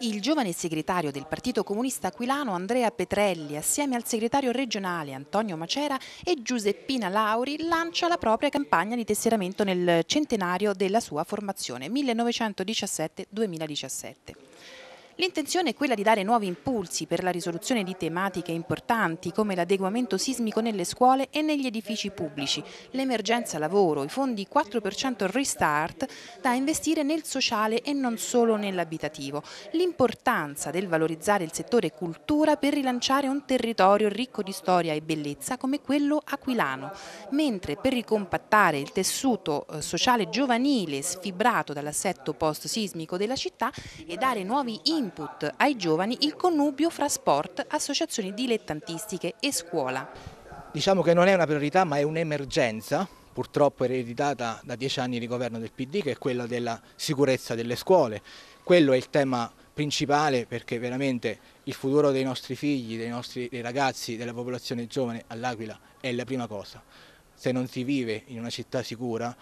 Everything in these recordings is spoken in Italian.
Il giovane segretario del Partito Comunista Aquilano Andrea Petrelli, assieme al segretario regionale Antonio Macera e Giuseppina Lauri, lancia la propria campagna di tesseramento nel centenario della sua formazione 1917-2017. L'intenzione è quella di dare nuovi impulsi per la risoluzione di tematiche importanti come l'adeguamento sismico nelle scuole e negli edifici pubblici, l'emergenza lavoro, i fondi 4% Restart da investire nel sociale e non solo nell'abitativo, l'importanza del valorizzare il settore cultura per rilanciare un territorio ricco di storia e bellezza come quello aquilano, mentre per ricompattare il tessuto eh, sociale giovanile sfibrato dall'assetto post-sismico della città e dare nuovi impulsi input ai giovani il connubio fra sport, associazioni dilettantistiche e scuola. Diciamo che non è una priorità ma è un'emergenza purtroppo ereditata da dieci anni di governo del PD che è quella della sicurezza delle scuole. Quello è il tema principale perché veramente il futuro dei nostri figli, dei nostri dei ragazzi, della popolazione giovane all'Aquila è la prima cosa. Se non si vive in una città sicura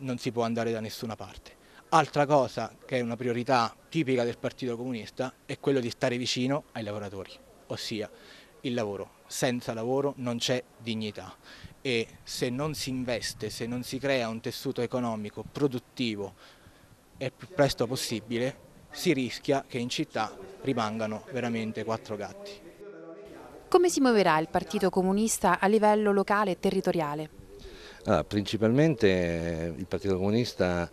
non si può andare da nessuna parte. Altra cosa che è una priorità tipica del Partito Comunista è quello di stare vicino ai lavoratori, ossia il lavoro. Senza lavoro non c'è dignità e se non si investe, se non si crea un tessuto economico produttivo e più presto possibile, si rischia che in città rimangano veramente quattro gatti. Come si muoverà il Partito Comunista a livello locale e territoriale? Allora, principalmente eh, il Partito Comunista,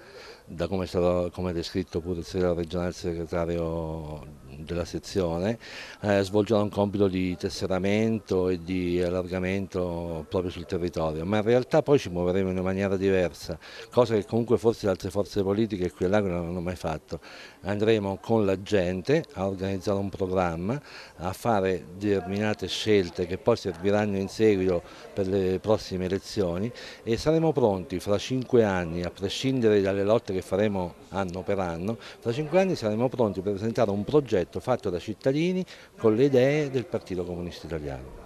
da come, è stato, come è descritto pure il regionale segretario della sezione eh, svolgerà un compito di tesseramento e di allargamento proprio sul territorio, ma in realtà poi ci muoveremo in una maniera diversa, cosa che comunque forse le altre forze politiche qui all'Ago non hanno mai fatto. Andremo con la gente a organizzare un programma, a fare determinate scelte che poi serviranno in seguito per le prossime elezioni e saremo pronti fra cinque anni, a prescindere dalle lotte che faremo anno per anno, fra cinque anni saremo pronti per presentare un progetto progetto fatto da cittadini con le idee del Partito Comunista Italiano.